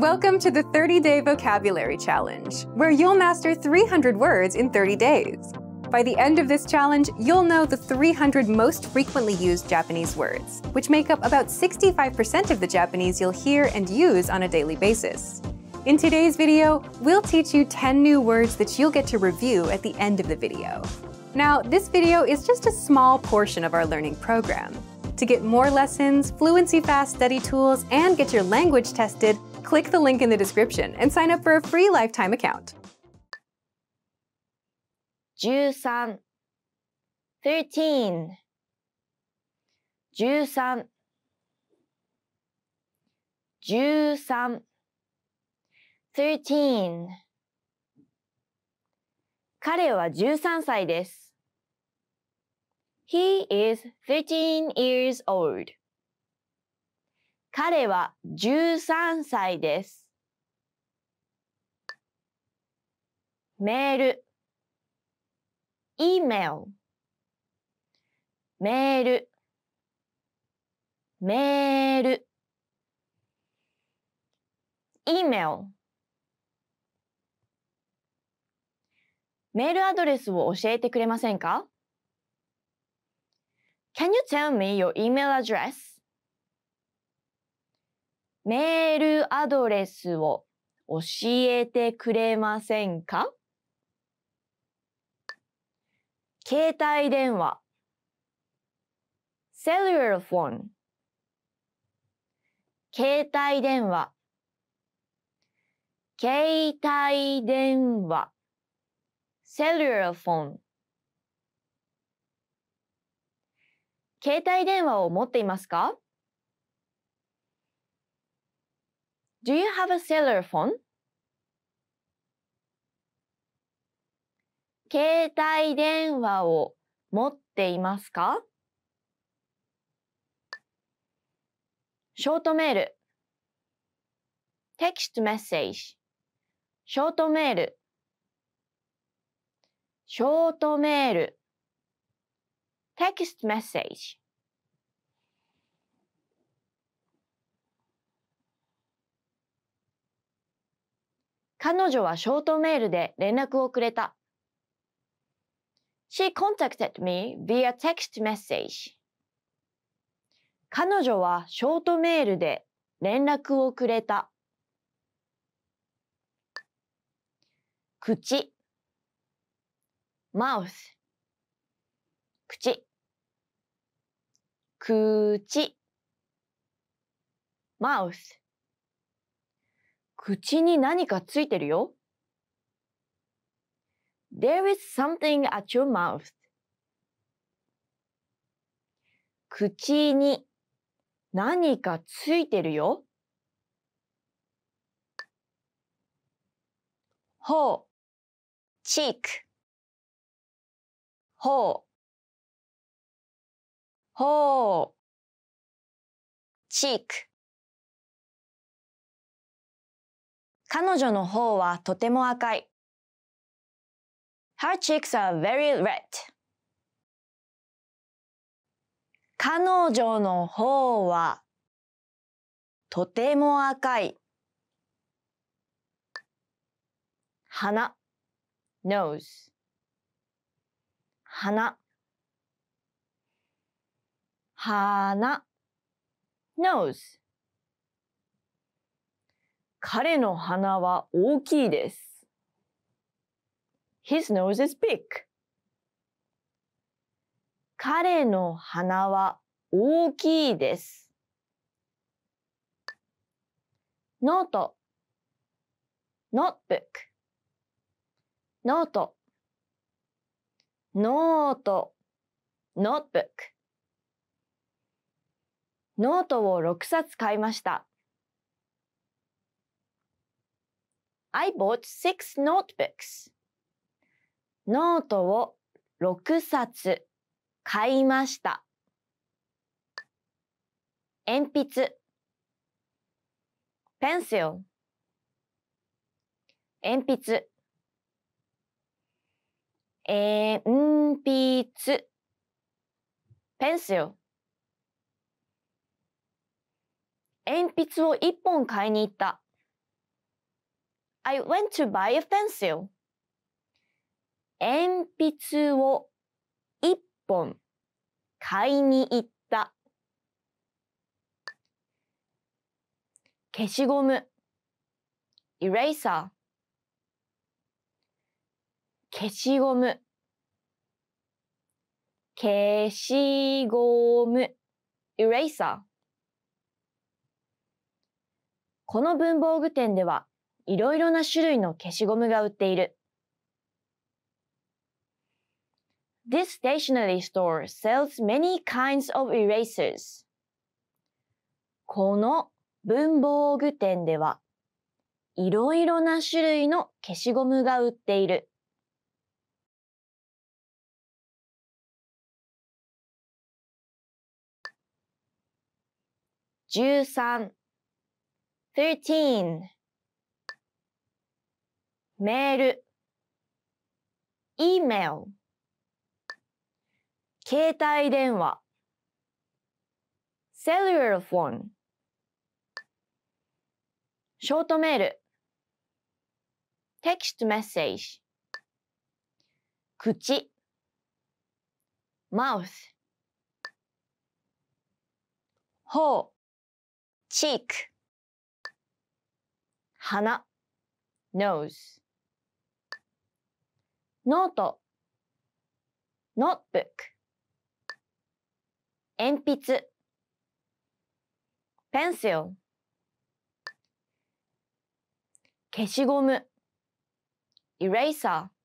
Welcome to the 30 Day Vocabulary Challenge, where you'll master 300 words in 30 days. By the end of this challenge, you'll know the 300 most frequently used Japanese words, which make up about 65% of the Japanese you'll hear and use on a daily basis. In today's video, we'll teach you 10 new words that you'll get to review at the end of the video. Now, this video is just a small portion of our learning program. To get more lessons, Fluency Fast study tools, and get your language tested, Click the link in the description and sign up for a free lifetime account. 13 13 13 13 13彼は13歳です。He is 13 years old. 彼は13歳です。メール E メールメールメール E メールメールアドレスを教えてくれませんか Can you tell me your email address? メールアドレスを教えてくれませんか携帯電話 cellular phone 携帯電話携帯電話 cellular phone 携帯電話を持っていますか Do you have a cellar phone? 携帯電話を持っていますかショートメール text message ショートメールショートメール text message 彼女はショートメールで連絡をくれた。She contacted me via text message. 彼女はショートメールで連絡をくれた。口 mouth 口口 mouth 口に何かついてるよ。There is something at your mouth. 口に何かついてるよ。ほう、チーク。ほう、ほう、チーク。彼女の方はとても赤い。Her cheeks are very red. 彼女の方はとても赤い。鼻 nose 鼻鼻 nose 彼の鼻は大きいです。His nose is big. 彼の鼻は大きいです。ノートノートブック、ノートノートノートブック。ノートを6冊買いました。I bought six notebooks. ノートを6冊買いました。鉛筆 pencil 鉛筆鉛筆 pencil 鉛筆を1本買いに行った。I went to buy a pencil. 鉛筆を一本買いに行った。消しゴム eraser 消しゴム消しゴム eraser この文房具店ではいろいろな種類の消しゴムが売っている。This stationery store sells many kinds of erasers. この文房具店ではいろいろな種類の消しゴムが売っている。13 13メール email 携帯電話 cellular phone ショートメール text message 口 mouth 頬 cheek 鼻 nose ノート、ノートブック、鉛筆、ペンセル、消しゴム、イレーサー、